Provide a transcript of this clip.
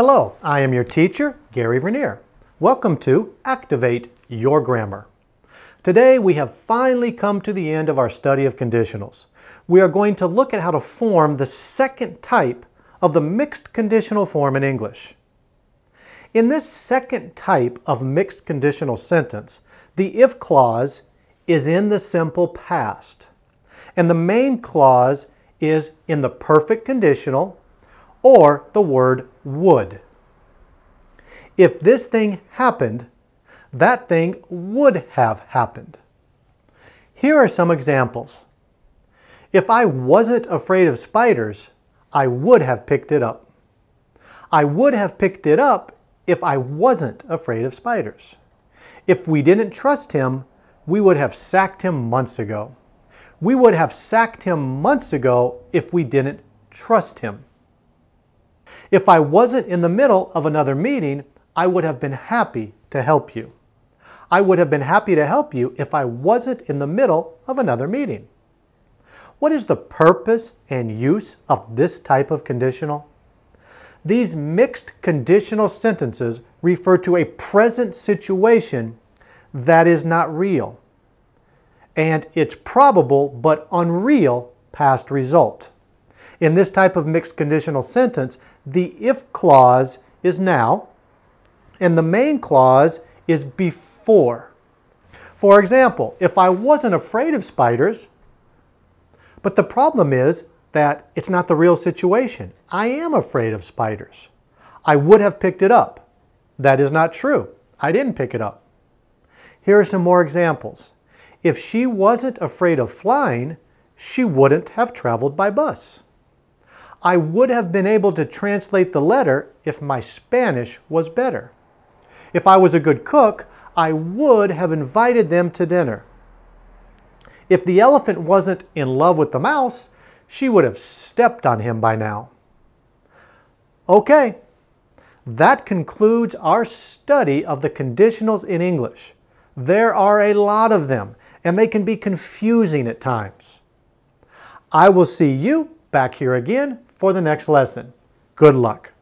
Hello, I am your teacher, Gary Vernier. Welcome to Activate Your Grammar. Today we have finally come to the end of our study of conditionals. We are going to look at how to form the second type of the mixed conditional form in English. In this second type of mixed conditional sentence, the if clause is in the simple past, and the main clause is in the perfect conditional or the word would. If this thing happened, that thing would have happened. Here are some examples. If I wasn't afraid of spiders, I would have picked it up. I would have picked it up if I wasn't afraid of spiders. If we didn't trust him, we would have sacked him months ago. We would have sacked him months ago if we didn't trust him. If I wasn't in the middle of another meeting, I would have been happy to help you. I would have been happy to help you if I wasn't in the middle of another meeting. What is the purpose and use of this type of conditional? These mixed conditional sentences refer to a present situation that is not real and its probable but unreal past result. In this type of mixed conditional sentence, the if clause is now, and the main clause is before. For example, if I wasn't afraid of spiders, but the problem is that it's not the real situation. I am afraid of spiders. I would have picked it up. That is not true. I didn't pick it up. Here are some more examples. If she wasn't afraid of flying, she wouldn't have traveled by bus. I would have been able to translate the letter if my Spanish was better. If I was a good cook, I would have invited them to dinner. If the elephant wasn't in love with the mouse, she would have stepped on him by now. Okay, that concludes our study of the conditionals in English. There are a lot of them, and they can be confusing at times. I will see you back here again for the next lesson. Good luck.